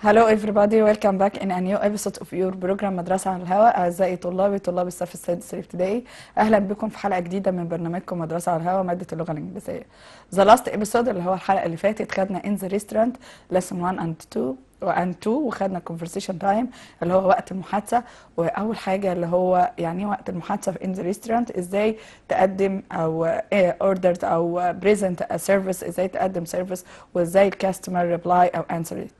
Hello everybody, welcome back in a new episode of your program مدرسة على الهواء أعزائي طلابي طلاب الصف السادس الابتدائي أهلا بكم في حلقة جديدة من برنامجكم مدرسة على الهواء مادة اللغة الإنجليزية. The last episode اللي هو الحلقة اللي فاتت خدنا in the restaurant lesson 1 and 2 and 2 وخدنا conversation time اللي هو وقت المحادثه واول حاجه اللي هو يعني وقت المحادثه في in the restaurant ازاي تقدم او اوردرز آه، او present a service ازاي تقدم service وازاي customer reply او answer it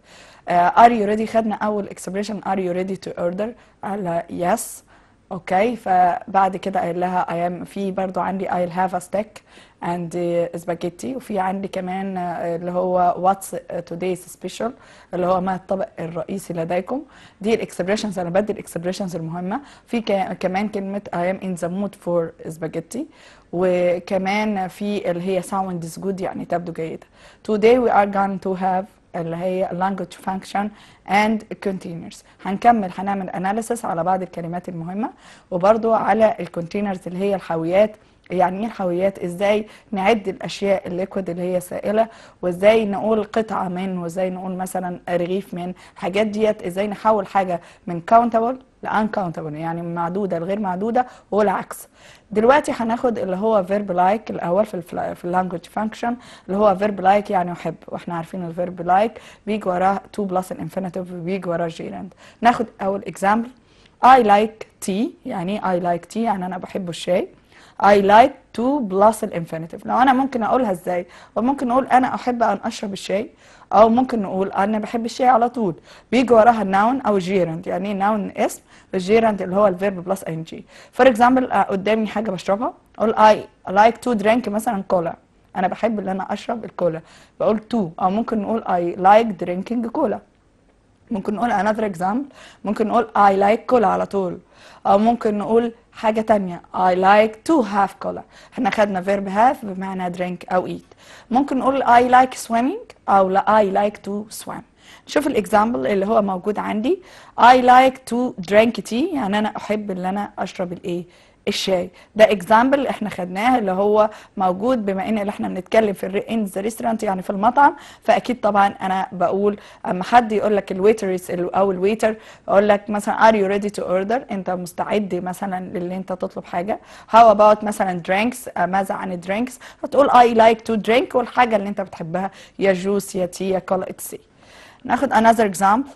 ار يو ريدي خدنا اول اكسبريشن ار يو ريدي تو اوردر قال لها يس اوكي فبعد كده قال لها اي ام في برضو عندي ايل هاف ا ستيك اند سباجيتي وفي عندي كمان uh, اللي هو واتس تودايز سبيشال اللي هو ما الطبق الرئيسي لديكم دي الاكسبريشنز انا بدي الاكسبريشنز المهمه في كمان كلمه اي ام ان ذا مود فور سباجيتي وكمان في اللي هي ساوند از جود يعني تبدو جيده توداي وي ار going تو هاف اللي هي language function and containers هنكمل هنعمل analysis على بعض الكلمات المهمة وبرضو على الكونتينرز اللي هي الحاويات يعني ايه الحاويات ازاي نعد الاشياء الليكويد اللي هي سائله وازاي نقول قطعه من وازاي نقول مثلا رغيف من الحاجات ديت ازاي نحول حاجه من كاونتبل الانكاونتبل يعني معدوده الغير معدوده والعكس دلوقتي هناخد اللي هو فيرب لايك الاول في في اللانجوج فانكشن اللي هو فيرب لايك يعني احب واحنا عارفين الفيرب لايك بيجي وراه تو بلس الانفينيتيف وبيجي وراه جيرند ناخد اول اكزامبل اي لايك تي يعني اي لايك تي يعني أنا بحب الشاي I like to plus الانفينيتيف لو أنا ممكن أقولها إزاي وممكن أقول أنا أحب أن أشرب الشاي او ممكن نقول انا بحب الشاي على طول بيجي وراها الناون او الجيرند يعني ايه ناون اسم والجيرند اللي هو الفيرب بلس ان جي فور اكزامبل قدامي حاجه بشربها اقول اي لايك تو درينك مثلا كولا انا بحب ان انا اشرب الكولا بقول تو او ممكن نقول اي لايك درينكينج كولا ممكن نقول another example ممكن نقول I like cola على طول أو ممكن نقول حاجة تانية I like to have color احنا خدنا verb have بمعنى drink أو eat ممكن نقول I like swimming أو لا I like to swim نشوف الاكزامبل اللي هو موجود عندي I like to drink tea يعني أنا أحب إن أنا أشرب الإيه الشاي ده اكزامبل احنا خدناه اللي هو موجود بما ان احنا بنتكلم في ان ذا ريستورانت يعني في المطعم فاكيد طبعا انا بقول اما حد يقول لك الويترز او الويتر اقول لك مثلا ار يو ريدي تو اوردر انت مستعد مثلا للي انت تطلب حاجه هاو اباوت مثلا درينكس آه، ماذا عن الدرينكس هتقول اي لايك تو درينك والحاجه اللي انت بتحبها يا جوس يا تي يا كولا اتسي ناخد انذر اكزامبل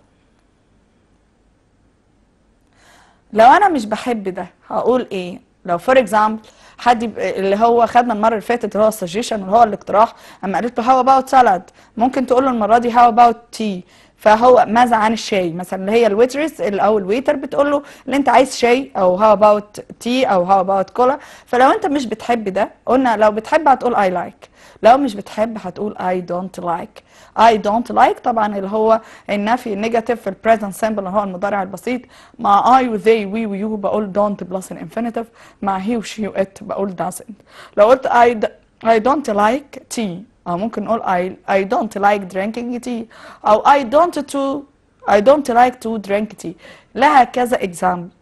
لو انا مش بحب ده هقول ايه لو فور اكزامبل حد اللي هو خدنا المره اللي فاتت اللي هو السجيشن اللي هو الاقتراح اما قالت له هاو اباوت سالاد ممكن تقول له المره دي هاو اباوت تي فهو ماذا عن الشاي مثلا اللي هي الويترس او الويتر بتقول له اللي انت عايز شاي او هاو اباوت تي او هاو اباوت كولا فلو انت مش بتحب ده قلنا لو بتحب هتقول اي لايك like. لو مش بتحب هتقول اي دونت لايك I don't like طبعا اللي هو النفي النيجاتيف في البريزنت سامبل اللي هو المضارع البسيط مع I و they we و you بقول don't بلس الانفينيتيف مع he و she و it بقول doesn't لو قلت I, I don't like tea أو ممكن نقول I, I don't like drinking tea أو I don't to I don't like to drink tea لها كذا example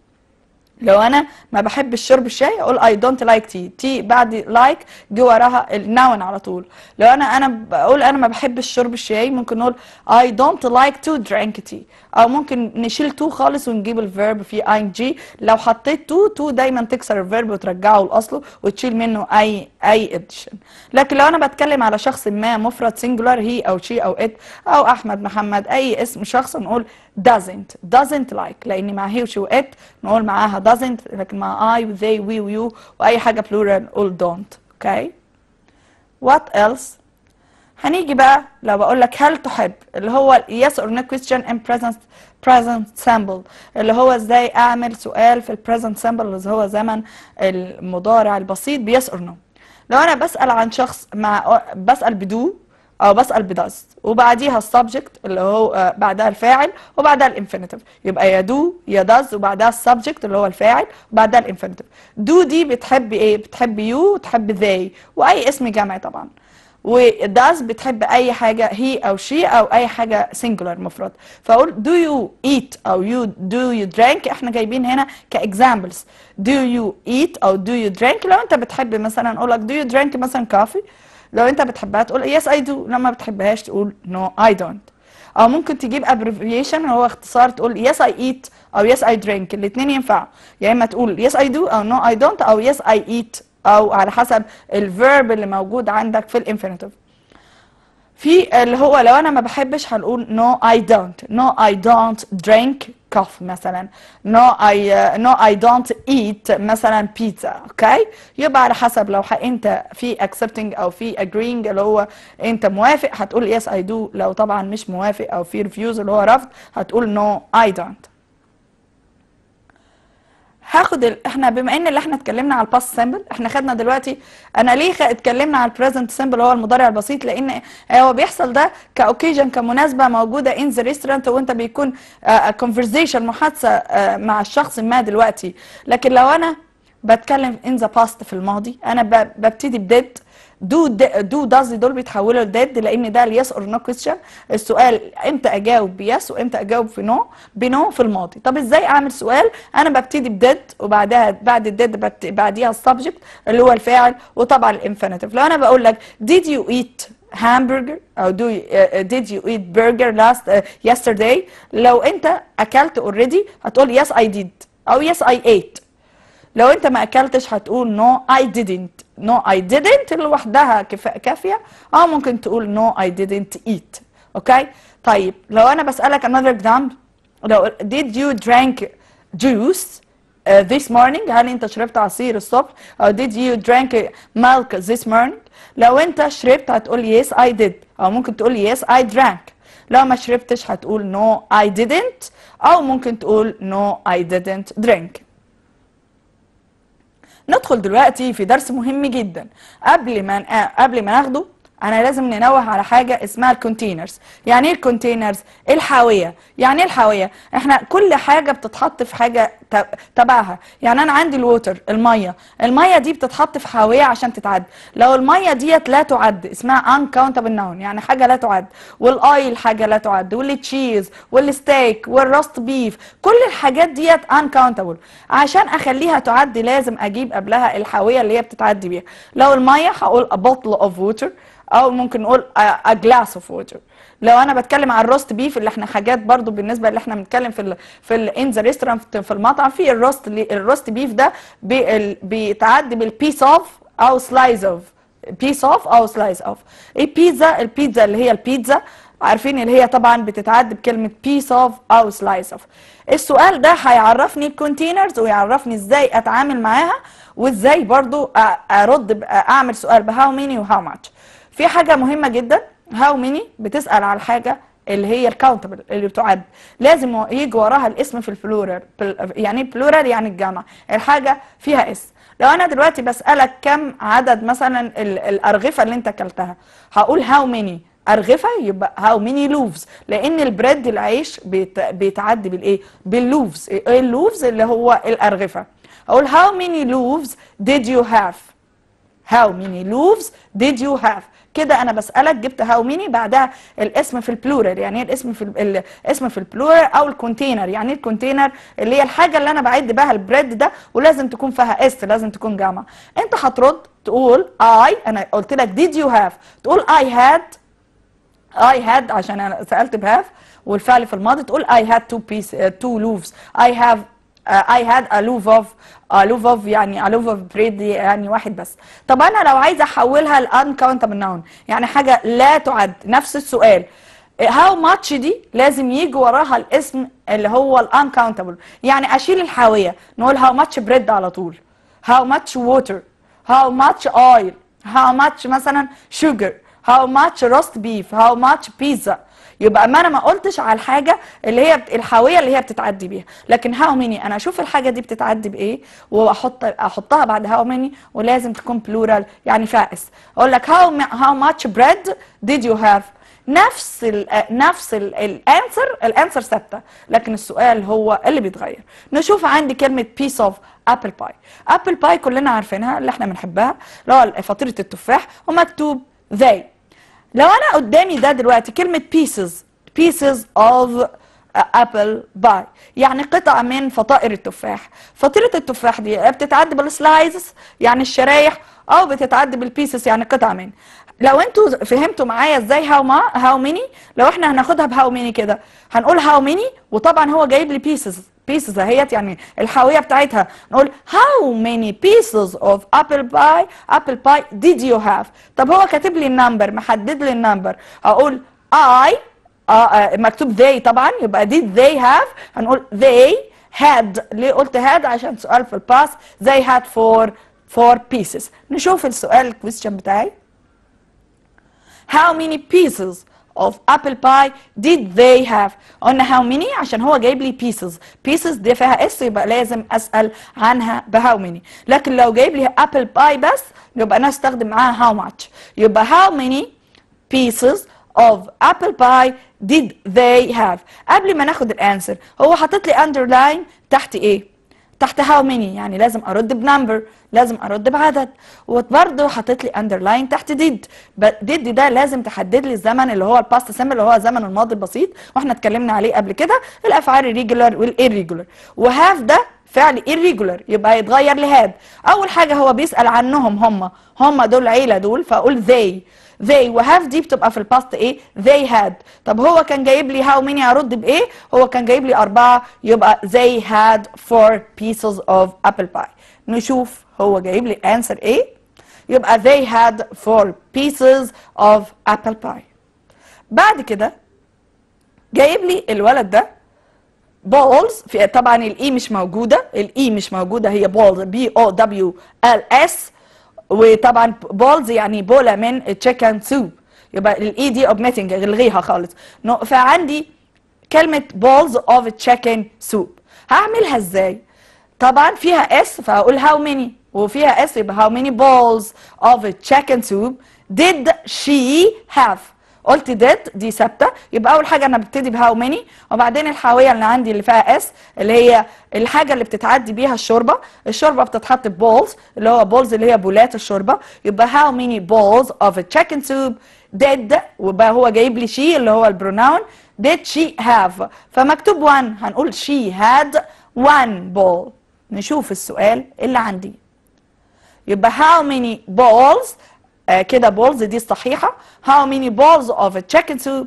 لو انا ما بحبش شرب الشاي اقول اي دونت لايك تي تي بعد لايك like جه وراها النون على طول لو انا انا بقول انا ما بحبش شرب الشاي ممكن نقول اي دونت لايك تو درينك تي او ممكن نشيل تو خالص ونجيب الفيرب في اي جي لو حطيت تو تو دايما تكسر الفيرب وترجعه لاصله وتشيل منه اي اي اديشن لكن لو انا بتكلم على شخص ما مفرد سنجولار هي او شي او ات او احمد محمد اي اسم شخص نقول doesn't doesn't like لان مع هي وشي وات نقول معاها doesn't لكن مع I و they we و you وأي حاجة plural all don't okay what else هنيجي بقى لو بقول لك هل تحب اللي هو yes or no question in present present simple اللي هو ازاي اعمل سؤال في present simple اللي هو زمن المضارع البسيط ب yes or no لو انا بسال عن شخص مع بسال بدو اه بسال بداز وبعديها السبجكت اللي هو آه، بعدها الفاعل وبعدها الانفينيتيف يبقى يا دو يا داز وبعدها السبجكت اللي هو الفاعل وبعدها الانفينيتيف دو دي بتحب ايه بتحب يو وتحب ذي واي اسم جمعي طبعا وداز بتحب اي حاجه هي او شي او اي حاجه سنجولار مفرد فاقول دو يو ايت او يو دو يو درينك احنا جايبين هنا كاكزامبلز دو يو ايت او دو يو درينك لو انت بتحب مثلا اقول لك دو يو درينك مثلا كافي لو انت بتحبها تقول يس اي دو لما بتحبهاش تقول نو اي دونت او ممكن تجيب ابريفيشن هو اختصار تقول يس اي ايت او يس اي درينك الاثنين ينفعوا يا اما تقول يس اي دو او نو اي دونت او يس اي ايت او على حسب الفيرب اللي موجود عندك في الانفينيتيف في اللي هو لو انا ما بحبش هنقول نو اي دونت نو اي دونت درينك cough مثلا no I uh, no I don't eat مثلا pizza okay يبقى على حسب لو انت في accepting او في agreeing اللي هو انت موافق هتقول yes I do لو طبعا مش موافق او في refuse اللي هو رفض هتقول no I don't هاخد ال... احنا بما ان اللي احنا اتكلمنا على الباست سيمبل احنا خدنا دلوقتي انا ليه اتكلمنا على البريزنت سيمبل هو المضارع البسيط لان هو بيحصل ده كاوكيجن كمناسبه موجوده ان ذا ريستورانت وانت بيكون كونفرزيشن آه، آه، محادثه آه، مع الشخص ما دلوقتي لكن لو انا بتكلم ان ذا باست في الماضي انا ببتدي بديد دو دو داز دول بيتحولوا لديد لان ده اليس اور نو كويستشن السؤال امتى اجاوب بيس وامتى اجاوب في نو بنو في الماضي طب ازاي اعمل سؤال انا ببتدي بديد وبعدها بعد الديد بعديها السبجكت اللي هو الفاعل وطبعا الانفينيتيف لو انا بقول لك did you eat hamburger او دو ديد يو did you eat burger آه، yesterday لو انت اكلت اوريدي هتقول يس اي ديد او يس اي ايت لو انت ما اكلتش هتقول نو اي ديدنت نو اي ديدنت لوحدها كافيه اه ممكن تقول نو اي ديدنت ايت اوكي طيب لو انا بسالك انذر اكزامبل لو did you drink juice uh, this morning هل انت شربت عصير الصبح او did you drink milk this morning لو انت شربت هتقول yes I did او ممكن تقول yes I drank لو ما شربتش هتقول no I didn't او ممكن تقول no I didn't drink ندخل دلوقتي في درس مهم جدا قبل ما قبل ما ناخده انا لازم ننوه على حاجه اسمها الكونتينرز يعني ايه الكونتينرز إيه الحاويه يعني ايه الحاويه احنا كل حاجه بتتحط في حاجه تبعها يعني انا عندي الووتر الميه الميه دي بتتحط في حاويه عشان تتعد لو الميه ديت لا تعد اسمها uncountable ناون يعني حاجه لا تعد والايل حاجه لا تعد والتشيز والستيك والراست بيف كل الحاجات ديت uncountable عشان اخليها تعد لازم اجيب قبلها الحاويه اللي هي بتتعدي بيها لو الميه هقول ا بوتل اوف ووتر او ممكن نقول ا جلاس اوف ووتر لو انا بتكلم عن الروست بيف اللي احنا حاجات برضو بالنسبه اللي احنا بنتكلم في الـ في ان ذا ريستورانت في المطعم في الروست الروست بيف ده بيتعدي بالبيس اوف او سلايز اوف بيس اوف او سلايز اوف ايه البيتزا البيتزا اللي هي البيتزا عارفين اللي هي طبعا بتتعد بكلمه بيس اوف او سلايس اوف السؤال ده هيعرفني الكونتينرز ويعرفني ازاي اتعامل معاها وازاي برضو ارد اعمل سؤال بهاو ميني وهاو ماتش في حاجه مهمه جدا هاو ميني بتسال على الحاجه اللي هي الكاونتبل اللي بتعد لازم يجي وراها الاسم في البلورال يعني بلورال يعني الجمع الحاجه فيها اسم لو انا دلوقتي بسالك كم عدد مثلا الارغفه اللي انت اكلتها هقول هاو ميني ارغفه يبقى هاو ميني لوفز لان البريد العيش بيتعدي بالايه باللوفز ايه اللوفز اللي هو الارغفه اقول هاو ميني لوفز ديد يو هاف هاو ميني لوفز ديد يو هاف كده انا بسالك جبت هاو ميني بعدها الاسم في البلورال يعني ايه الاسم في الاسم في البلورال او الكونتينر يعني إيه الكونتينر اللي هي الحاجه اللي انا بعد بها البريد ده ولازم تكون فيها اس لازم تكون جامعه انت هترد تقول اي انا قلت لك ديد يو هاف تقول اي هاد اي هاد عشان انا سالت بهاف والفعل في الماضي تقول اي هاد تو بيس تو لوفز اي هاف اي هاد ا of اوف لوف اوف يعني a لوف اوف بريد يعني واحد بس طب انا لو عايزه احولها لانكاونتبل كاونتبل ناون يعني حاجه لا تعد نفس السؤال هاو ماتش دي لازم يجي وراها الاسم اللي هو الانكاونتبل يعني اشيل الحاويه نقول هاو ماتش بريد على طول هاو ماتش ووتر هاو ماتش اويل هاو ماتش مثلا شوجر هاو ماتش روست بيف هاو ماتش بيتزا يبقى ما انا ما قلتش على الحاجه اللي هي الحاويه اللي هي بتتعدي بيها لكن هاو ميني انا اشوف الحاجه دي بتتعدي بايه واحط احطها بعد هاو ميني ولازم تكون بلورال يعني فائس اقول لك هاو هاو ماتش بريد ديد يو هاف نفس الـ نفس الانسر الانسر ثابته لكن السؤال هو اللي بيتغير نشوف عندي كلمه بيس اوف ابل باي ابل باي كلنا عارفينها اللي احنا بنحبها اللي هو فطيره التفاح ومكتوب they لو انا قدامي ده دلوقتي كلمه pieces pieces of ابل باي يعني قطع من فطائر التفاح فطيره التفاح دي بتتعد بالسلايزز يعني الشرايح او بتتعد بالبيسز يعني قطع من لو انتوا فهمتوا معايا ازاي هاو ما هاو ميني لو احنا هناخدها بهاو ميني كده هنقول هاو ميني وطبعا هو جايب لي بيسز بيسز اهيت يعني الحاويه بتاعتها نقول هاو ميني بيسز اوف ابل باي ابل باي ديد يو هاف طب هو كاتب لي النمبر محدد لي النمبر اقول اي آه، آه، مكتوب they طبعا يبقى did they have هنقول they had ليه قلت had عشان سؤال في الباس they had four four pieces نشوف السؤال الكويستشن بتاعي how many pieces of apple pie did they have قلنا how many عشان هو جايب لي pieces pieces دي فيها اس يبقى لازم اسال عنها ب how many لكن لو جايب لي apple pie بس يبقى انا استخدم معاها how much يبقى how many pieces of apple pie did they have قبل ما ناخد الانسر هو حاطط لي underline تحت ايه تحت هاو ميني يعني لازم ارد بنمبر لازم ارد بعدد وبرده حاطط لي اندرلاين تحت ديد ديد ده لازم تحدد لي الزمن اللي هو الباست سيمبل اللي هو زمن الماضي البسيط واحنا اتكلمنا عليه قبل كده الافعال الريجولار والايريجولار وهاف ده فعل irregular يبقى يتغير لهاد اول حاجه هو بيسال عنهم هم هم دول عيله دول فاقول they they وهاف دي بتبقى في الباست ايه they had طب هو كان جايب لي how many ارد بايه هو كان جايب لي أربعة يبقى they had four pieces of apple pie نشوف هو جايب لي answer ايه يبقى they had four pieces of apple pie بعد كده جايب لي الولد ده balls في طبعا الاي e مش موجوده الاي e مش موجوده هي balls بي او دبليو ال اس وطبعا بولز يعني بولا من تشيكن سوب يبقى الاي دي اوبميتنج الغيها خالص فعندي كلمه بولز اوف تشيكن سوب هعملها ازاي طبعا فيها اس فهقول هاو ميني وفيها اس يبقى هاو ميني بولز اوف تشيكن سوب did she have قلت ديد دي ثابته يبقى اول حاجه انا ببتدي بهاو ماني وبعدين الحاويه اللي عندي اللي فيها اس اللي هي الحاجه اللي بتتعدي بيها الشوربه الشوربه بتتحط بولز اللي هو بولز اللي هي بولات الشوربه يبقى هاو ماني بولز اوف تشيكن سوب ديد وبقى هو جايب لي شي اللي هو البروناون did she have فمكتوب 1 هنقول she had 1 بول نشوف السؤال اللي عندي يبقى how many بولز آه، كده بولز دي الصحيحه how many balls of تشيكن soup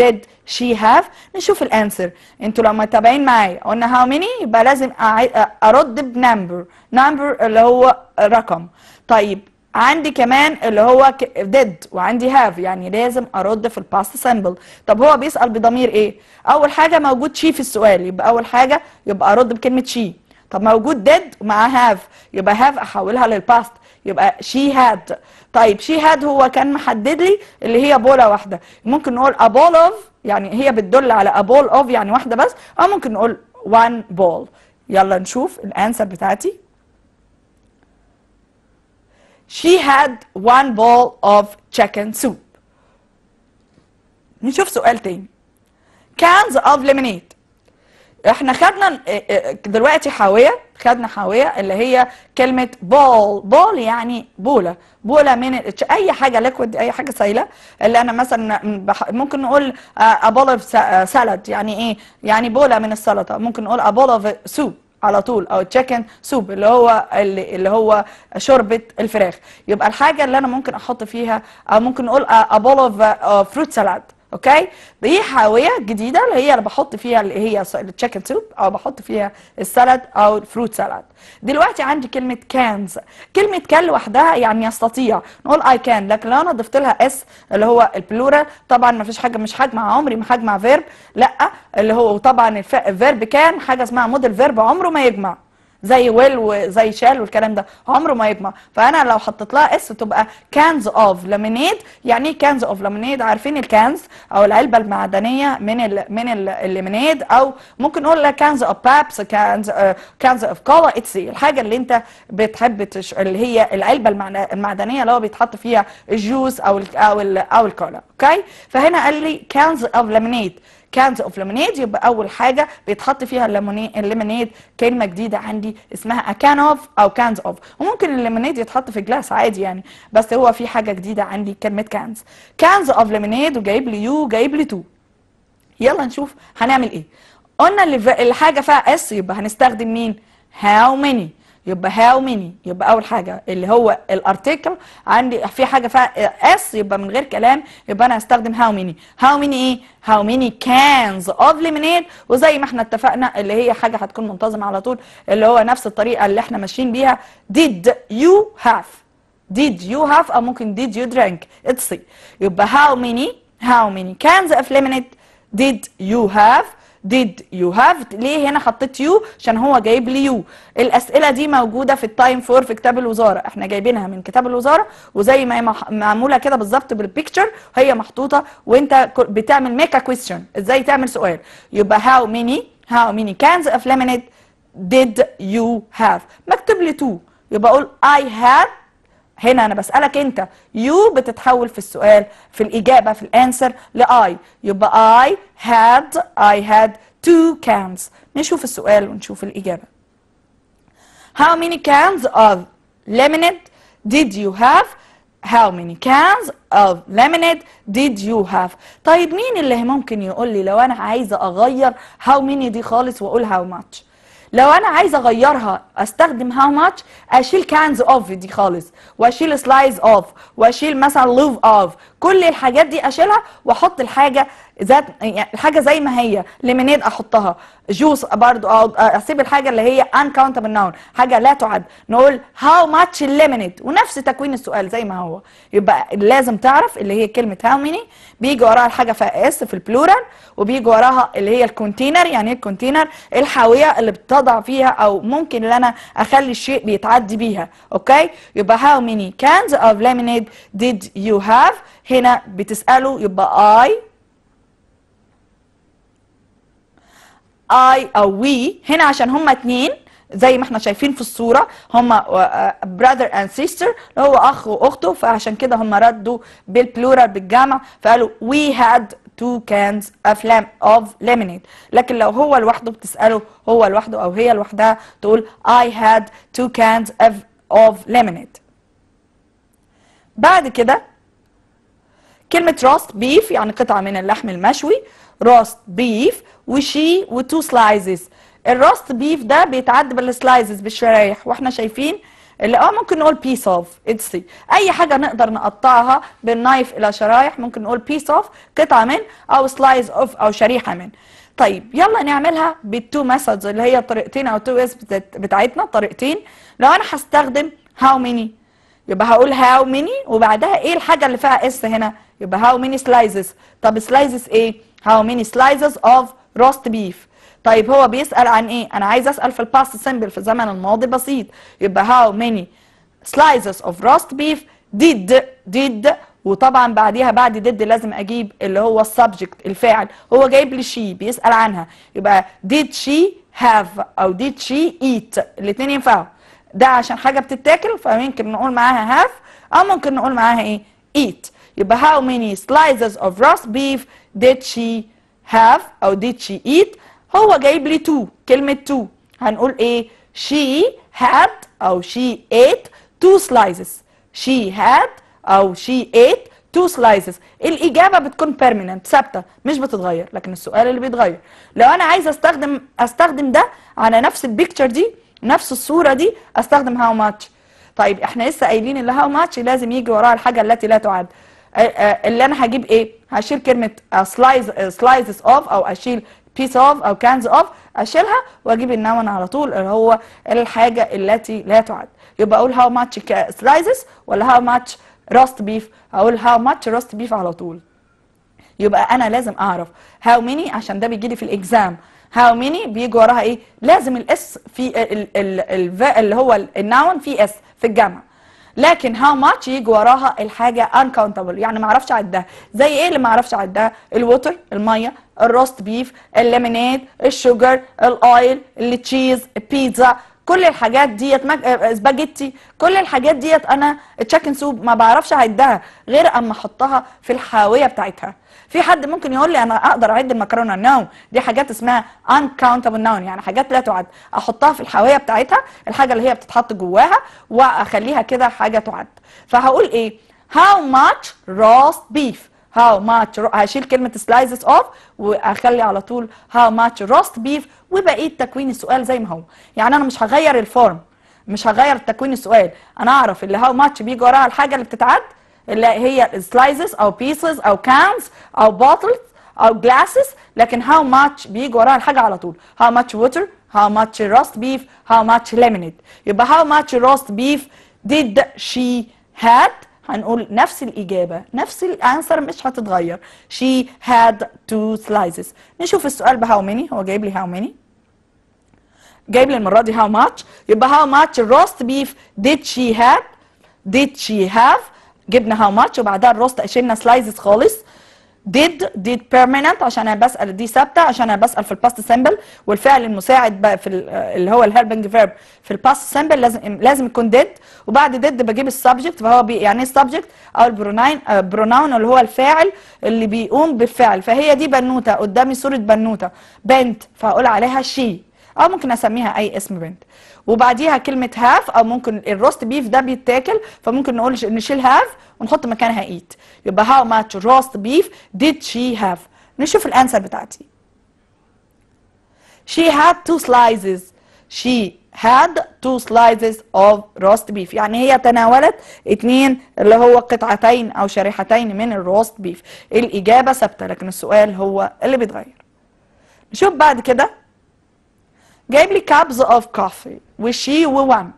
did she have نشوف الانسر انتوا لما متابعين معايا قلنا how many يبقى لازم ارد بنمبر نمبر اللي هو رقم طيب عندي كمان اللي هو did وعندي have يعني لازم ارد في الباست سامبل طب هو بيسال بضمير ايه اول حاجه موجود شي في السؤال يبقى اول حاجه يبقى ارد بكلمه شي طب موجود did مع have يبقى have احولها للباست يبقى she had طيب شي هاد هو كان محدد لي اللي هي بوله واحده ممكن نقول ابول اوف يعني هي بتدل على ابول اوف يعني واحده بس او ممكن نقول وان بول يلا نشوف الانسر بتاعتي She had one بول of chicken soup. نشوف سؤال تاني. Cans of lemonade. احنا خدنا إيه، إيه، دلوقتي حاويه خدنا حاويه اللي هي كلمه بول بول يعني بوله بوله من اي حاجه ليكويد اي حاجه سايله اللي انا مثلا ممكن نقول ابول اوف سالاد يعني ايه يعني بوله من السلطه ممكن نقول ابول اوف سوب على طول او تشيكن سوب اللي هو اللي هو شوربه الفراخ يبقى الحاجه اللي انا ممكن احط فيها او ممكن نقول ابول اوف فروت سالاد اوكي دي حاويه جديده اللي هي انا بحط فيها اللي هي التشيكن سوب او بحط فيها السلد او الفروت سلد دلوقتي عندي كلمه كانز كلمه كان لوحدها يعني يستطيع نقول اي كان لكن لو انا ضفت لها اس اللي هو البلورال طبعا ما فيش حاجه مش هجمع عمري ما هجمع فيرب لا اللي هو طبعا الفيرب كان حاجه اسمها موديل فيرب عمره ما يجمع زي ويل وزي شال والكلام ده عمره ما يجمع فانا لو حطيت لها اس تبقى كانز اوف لامينيد يعني ايه كانز اوف لامينيد عارفين الكانز او العلبه المعدنيه من الـ من الليمونيد او ممكن نقول كانز اوف بابس كانز كانز اوف كولا اتس الحاجه اللي انت بتحب تش... اللي هي العلبه المعدنيه اللي هو بيتحط فيها الجوز او الـ او الـ او الكولا اوكي فهنا قال لي كانز اوف لامينيد كانز اوف ليمونيد يبقى اول حاجه بيتحط فيها الليمونيد كلمه جديده عندي اسمها اكان اوف او كانز اوف وممكن الليمونيد يتحط في جلاس عادي يعني بس هو في حاجه جديده عندي كلمه كانز كانز اوف ليمونيد وجايب لي يو جايب لي تو يلا نشوف هنعمل ايه قلنا اللي الحاجه فيها اس يبقى هنستخدم مين هاو ماني يبقى هاو ميني يبقى اول حاجه اللي هو الارتكل عندي في حاجه فيها اس يبقى من غير كلام يبقى انا هستخدم هاو ميني هاو ميني ايه هاو ميني كانز اوف ليمونيد وزي ما احنا اتفقنا اللي هي حاجه هتكون منتظمه على طول اللي هو نفس الطريقه اللي احنا ماشيين بيها ديد يو هاف ديد يو هاف او ممكن ديد يو درينك اتسي يبقى هاو ميني هاو ميني كانز اوف ليمونيد ديد يو هاف did you have ليه هنا حطيت يو عشان هو جايب لي يو الاسئله دي موجوده في التايم فور في كتاب الوزاره احنا جايبينها من كتاب الوزاره وزي ما هي معموله كده بالظبط بالبيكتشر هي محطوطه وانت بتعمل ميك ا كويستشن ازاي تعمل سؤال يبقى how many how many كانز of lemonade did you have مكتوب لي تو يبقى اقول اي هاف هنا انا بسالك انت يو بتتحول في السؤال في الاجابه في الانسر لاي يبقى اي هاد اي هاد two cans نشوف السؤال ونشوف الاجابه how many cans of ليمونيد did you have how many cans of ليمونيد did you have طيب مين اللي ممكن يقول لي لو انا عايزه اغير how many دي خالص واقول how much لو انا عايزه اغيرها استخدم هاو ماتش اشيل كانز اوف دي خالص واشيل سلايز اوف واشيل مثلا لوف اوف كل الحاجات دي اشيلها واحط الحاجه ذات يعني الحاجه زي ما هي ليمونيد احطها جوس برضو اسيب الحاجه اللي هي ان كاونتبل ناون حاجه لا تعد نقول هاو ماتش ليمونيد ونفس تكوين السؤال زي ما هو يبقى لازم تعرف اللي هي كلمه هاو ميني بيجي وراها الحاجه في اس في البلورال وبيجي وراها اللي هي الكونتينر يعني ايه الكونتينر الحاويه اللي بتضع فيها او ممكن ان انا اخلي الشيء بيتعدي بيها اوكي يبقى هاو ميني كانز اوف ليمونيد ديد يو هاف هنا بتساله يبقى اي اي او وي هنا عشان هما اتنين زي ما احنا شايفين في الصوره هما براذر اند سيستر اللي هو اخ واخته فعشان كده هما ردوا بالبلورال بالجمع فقالوا وي هاد تو كانز of لام اوف ليمونيد لكن لو هو لوحده بتساله هو لوحده او هي لوحدها تقول اي هاد تو كانز اوف اوف ليمونيد بعد كده كلمه roast بيف يعني قطعه من اللحم المشوي roast بيف وشي وتو سلايزز الراست بيف ده بيتعد بالسلايزز بالشرايح واحنا شايفين اللي اه ممكن نقول بيس اوف اتسي اي حاجه نقدر نقطعها بالنايف الى شرايح ممكن نقول بيس اوف قطعه من او سلايز اوف او شريحه من طيب يلا نعملها بالتو ميثودز اللي هي الطريقتين او تو ويز بتاعتنا طريقتين لو انا هستخدم هاو ميني يبقى هقول هاو ميني وبعدها ايه الحاجه اللي فيها اس هنا يبقى هاو ميني سلايزز طب سلايزز ايه هاو ميني سلايزز اوف روست بيف طيب هو بيسال عن ايه انا عايز اسال في الباست سمبل في الزمن الماضي بسيط يبقى هاو ماني سلايزز اوف روست بيف ديد ديد وطبعا بعديها بعد ديد لازم اجيب اللي هو السبجكت الفاعل هو جايب لي شي بيسال عنها يبقى ديد شي هاف او ديد شي ايت الاثنين ينفعوا ده عشان حاجه بتتاكل فممكن نقول معاها هاف او ممكن نقول معاها ايه ايت يبقى هاو ماني سلايسز اوف roast بيف ديد شي have أو did she eat هو جايب لي تو كلمة تو هنقول إيه she had أو she ate two slices she had أو she ate two slices الإجابة بتكون permanent ثابتة مش بتتغير لكن السؤال اللي بيتغير لو أنا عايزة أستخدم أستخدم ده على نفس البيكتشر دي نفس الصورة دي أستخدم how much طيب احنا لسه قايلين اللي how much لازم يجي وراها الحاجة التي لا تعد اللي انا هجيب ايه هشيل كلمه سلايز سلايز اوف او اشيل بيس اوف او كانز اوف اشيلها واجيب النون على طول اللي هو الحاجه التي لا تعد يبقى اقول هاو ماتش سلايزز ولا هاو ماتش راست بيف اقول هاو ماتش راست بيف على طول يبقى انا لازم اعرف هاو ميني عشان ده بيجي لي في الاكزام هاو ميني بيجي وراها ايه لازم الاس في ال ال ال اللي هو الناون في اس في الجامعه لكن هاو ماتش يجي وراها الحاجه انكاونتبل يعني ما اعرفش اعدها زي ايه اللي ما اعرفش اعدها الووتر الميه الروست بيف الليمونيد الشوجر الاويل التشيز البيتزا كل الحاجات ديت مج... سباجيتي آه، آه، كل الحاجات ديت انا تشيكن سوب ما بعرفش اعدها غير اما احطها في الحاويه بتاعتها في حد ممكن يقول لي انا اقدر اعد المكرونه نو no. دي حاجات اسمها uncountable noun يعني حاجات لا تعد احطها في الحاويه بتاعتها الحاجه اللي هي بتتحط جواها واخليها كده حاجه تعد فهقول ايه how much roast beef how much هشيل كلمه slices of واخلي على طول how much roast beef وبقيه تكوين السؤال زي ما هو يعني انا مش هغير الفورم مش هغير تكوين السؤال انا اعرف اللي هاو ماتش بيجي وراها الحاجه اللي بتتعد Here هي slices او pieces او cans او bottles او glasses لكن how much بيجي وراها الحاجه على طول how much water how much roast beef how much lemonade يبقى how much roast beef did she had هنقول نفس الإجابة نفس الانسر مش هتتغير she had two slices نشوف السؤال ب how many هو جايب how many جايب لي المرة how much يبقى how much roast beef did she have? did she have جبنا هاو ماتش وبعدها الروست شلنا سلايزز خالص ديد ديد بيرمننت عشان انا بسال دي ثابته عشان انا بسال في الباست سامبل والفعل المساعد بقى في اللي هو الهيربنج فيرب في الباست سامبل لازم لازم يكون ديد وبعد ديد بجيب السبجكت فهو بي يعني ايه السبجكت او البروناين آه، بروناون اللي هو الفاعل اللي بيقوم بالفعل فهي دي بنوته قدامي صوره بنوته بنت فهقول عليها شي او ممكن اسميها اي اسم بنت وبعديها كلمه هاف او ممكن الروست بيف ده بيتاكل فممكن نقول نشيل هاف ونحط مكانها ايت يبقى هاو ماتش روست بيف ديد شي هاف نشوف الانسر بتاعتي she had two slices she had two slices of roast beef يعني هي تناولت اتنين اللي هو قطعتين او شريحتين من الروست بيف الاجابه ثابته لكن السؤال هو اللي بيتغير نشوف بعد كده جايب لي كابز اوف كوفي وشي ووان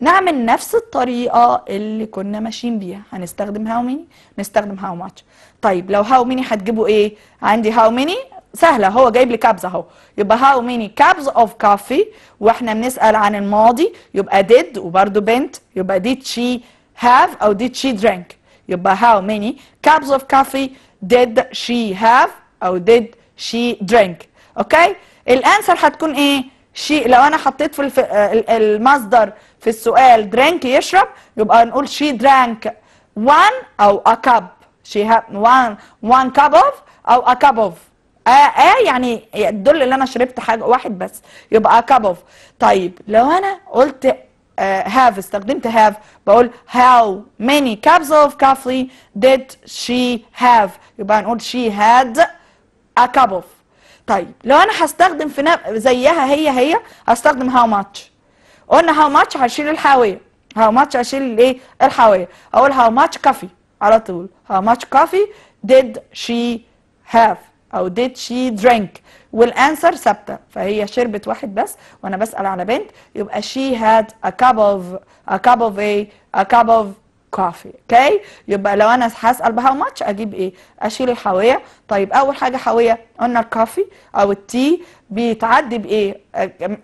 نعمل نفس الطريقة اللي كنا ماشيين بيها هنستخدم how many نستخدم how much طيب لو how many هتجيبوا ايه عندي how many سهلة هو جايب لي كابز اهو يبقى how many cups of coffee واحنا بنسأل عن الماضي يبقى did وبرده بنت يبقى did she have او did she drink يبقى how many cups of coffee did she have او did she drink اوكي الانسر هتكون ايه شي لو انا حطيت في الف... المصدر في السؤال درينك يشرب يبقى نقول شي درانك وان او ا كاب شي had وان كاب اوف او ا كاب اوف اه يعني يدل ان انا شربت حاجه واحد بس يبقى ا كاب اوف طيب لو انا قلت هاف استخدمت هاف بقول هاو ماني كابز اوف كافي ديد شي هاف يبقى نقول شي هاد ا كاب اوف طيب لو انا هستخدم في زيها هي هي هستخدم هاو ماتش قلنا هاو ماتش هشيل الحاويه هاو ماتش هشيل الايه الحاويه اقول هاو ماتش كافي على طول هاو ماتش كافي ديد شي هاف او ديد شي درينك والانسر ثابته فهي شربت واحد بس وانا بسال على بنت يبقى شي هاد ا كاب اوف ا كاب اوف ايه ا كاب اوف كافي اوكي يبقى لو انا هسال بهاو ماتش اجيب ايه اشيل الحاويه طيب اول حاجه حاويه قلنا الكافي او التي بيتعدي بايه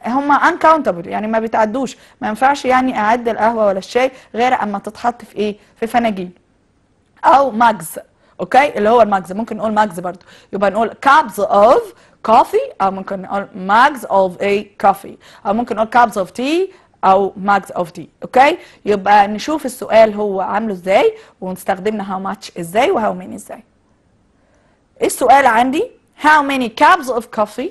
هم انكاونتبل يعني ما بيتعدوش ما ينفعش يعني اعد القهوه ولا الشاي غير اما تتحط في ايه في فناجين او ماجز اوكي اللي هو الماجز ممكن نقول ماجز برضو يبقى نقول كابز اوف كوفي او ممكن نقول ماجز اوف اي كوفي او ممكن نقول كابز اوف تي او ماكس اوف دي اوكي يبقى نشوف السؤال هو عامله ازاي ونستخدمنا هاو ماتش ازاي وهاو مين ازاي السؤال عندي هاو many cups اوف كوفي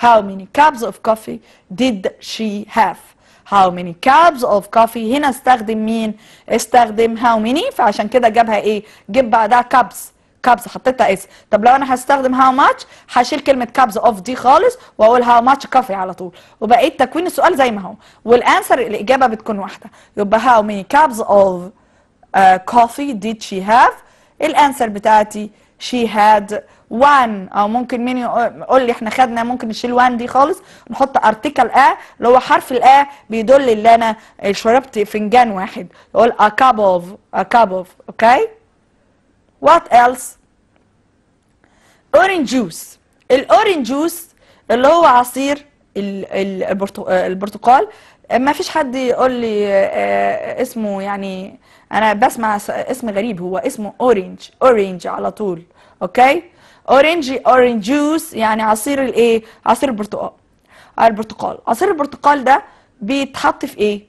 هاو many cups اوف كوفي ديد شي هاف هاو many cups اوف كوفي هنا استخدم مين استخدم هاو many فعشان كده جابها ايه جيب بعدها cups كابز حطيتها اس طب لو انا هستخدم هاو ماتش هشيل كلمه كابز اوف دي خالص واقول هاو ماتش كافي على طول وبقيت تكوين السؤال زي ما هو والانسر الاجابه بتكون واحده يبقى هاو ماني كابز اوف كوفي ديد شي هاف الانسر بتاعتي شي هاد 1 او ممكن مين يقول لي احنا خدنا ممكن نشيل 1 دي خالص نحط ارتكل ا اللي هو حرف الا بيدل ان انا شربت فنجان واحد يقول ا كاب اوف ا كاب اوف اوكي okay? What else? Orange juice. الاورنج جوس اللي هو عصير آه، البرتقال ما فيش حد يقول لي آه، آه، اسمه يعني انا بسمع اسم غريب هو اسمه اورنج اورنج على طول اوكي Orange اورنج جوس يعني عصير الايه عصير البرتقال البرتقال عصير البرتقال ده بيتحط في ايه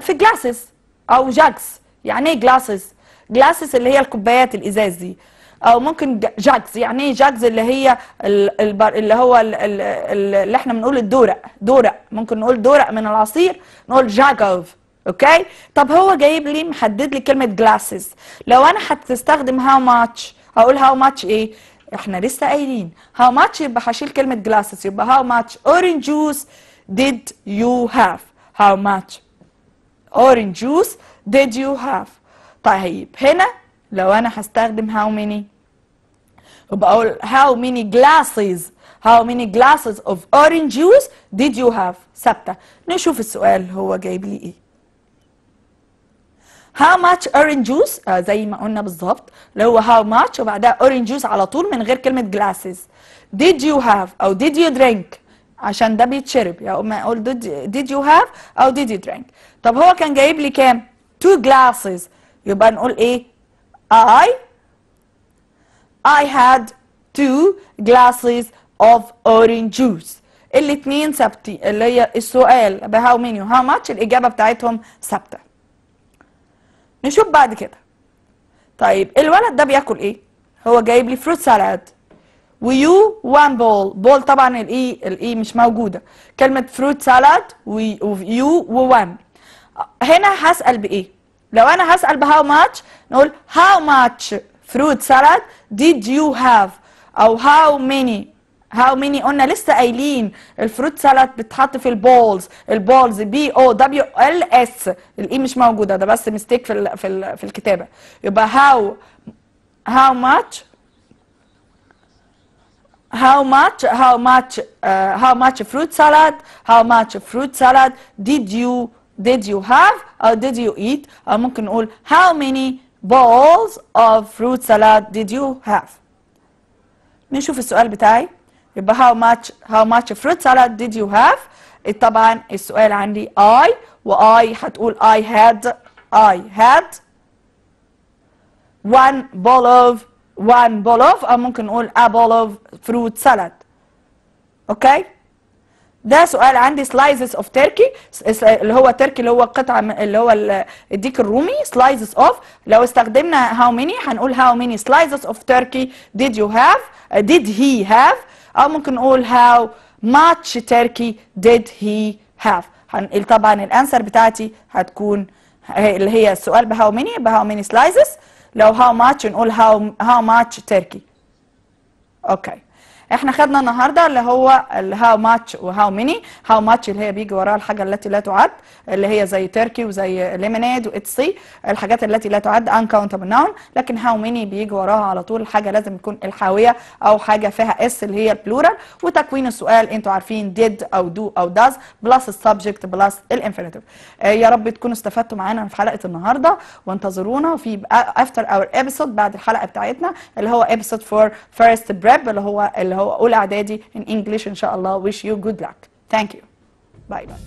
في جلاسز او جاكس يعني ايه جلاسز جلاسس اللي هي الكوبايات الازاز دي او ممكن جاكز يعني ايه جاجز اللي هي اللي هو اللي احنا بنقول الدورق دورق ممكن نقول دورق من العصير نقول جاكوف اوكي طب هو جايب لي محدد لي كلمه جلاسز لو انا هتستخدم هاو ماتش هقول هاو ماتش ايه احنا لسه قايلين هاو ماتش يبقى هشيل كلمه جلاسز يبقى هاو ماتش اورنج جوس ديد يو هاف هاو ماتش اورنج جوس ديد يو هاف طيب هنا لو انا هستخدم how many بقول how many glasses how many glasses of orange juice did you have ثابته نشوف السؤال هو جايب لي ايه how much orange juice آه زي ما قلنا بالظبط اللي هو how much وبعدها orange juice على طول من غير كلمه glasses did you have او did you drink عشان ده بيتشرب يا اما اقول did you have او did you drink طب هو كان جايب لي كام two glasses يبقى نقول ايه I I had two glasses of orange juice الاثنين ثابتين اللي هي السؤال how many how ماتش الاجابه بتاعتهم ثابته نشوف بعد كده طيب الولد ده بياكل ايه هو جايب لي فروت سالاد ويو وان بول بول طبعا الاي e، الاي e مش موجوده كلمه فروت سالاد ويو وان هنا هسال بايه لو انا هسال بهاو ماتش نقول هاو ماتش فروت سالاد ديد يو هاف او هاو ميني هاو ميني قلنا لسه قايلين الفروت سالاد بتتحط في البولز البولز بي او دبليو ال اس الاي e مش موجوده ده بس ميستيك في في, في الكتابه يبقى هاو هاو ماتش how much how much uh, how much fruit salad how much fruit salad did you did you have or uh, did you eat Or uh, ممكن نقول how many bowls of fruit salad did you have نشوف السؤال بتاعي يبقى how much how much fruit salad did you have طبعا السؤال عندي I و I هتقول I had I had one bowl of one bowl of أو ممكن نقول a bowl of fruit salad okay ده سؤال عندي سلايزز اوف تركي اللي هو تركي اللي هو قطعه اللي هو الديك الرومي سلايزز اوف لو استخدمنا هاو ميني هنقول هاو ماني سلايزز اوف تركي ديد يو هاف ديد هي هاف او ممكن نقول هاو ماتش تركي ديد هي هاف طبعا الانسر بتاعتي هتكون اللي هي السؤال بهاو ماني بهاو ميني سلايزز لو هاو ماتش نقول هاو هاو ماتش تركي اوكي احنا خدنا النهارده اللي هو الهاو ماتش وهاو ميني هاو ماتش اللي هي بيجي وراها الحاجه التي لا تعد اللي هي زي تركي وزي ليموناد واتسي الحاجات التي لا تعد انكاونتبل ناون لكن هاو ميني بيجي وراها على طول حاجه لازم تكون الحاويه او حاجه فيها اس اللي هي البلورال وتكوين السؤال انتوا عارفين ديد او دو او داز بلس السبجكت بلس الانفينيتيف يا رب تكونوا استفدتوا معانا في حلقه النهارده وانتظرونا في افتر اور ابيسود بعد الحلقه بتاعتنا اللي هو ابيسود فور فيرست بريب اللي هو اللي اللي هو اولى اعدادي in English ان شاء الله wish you good luck thank you Bye. bye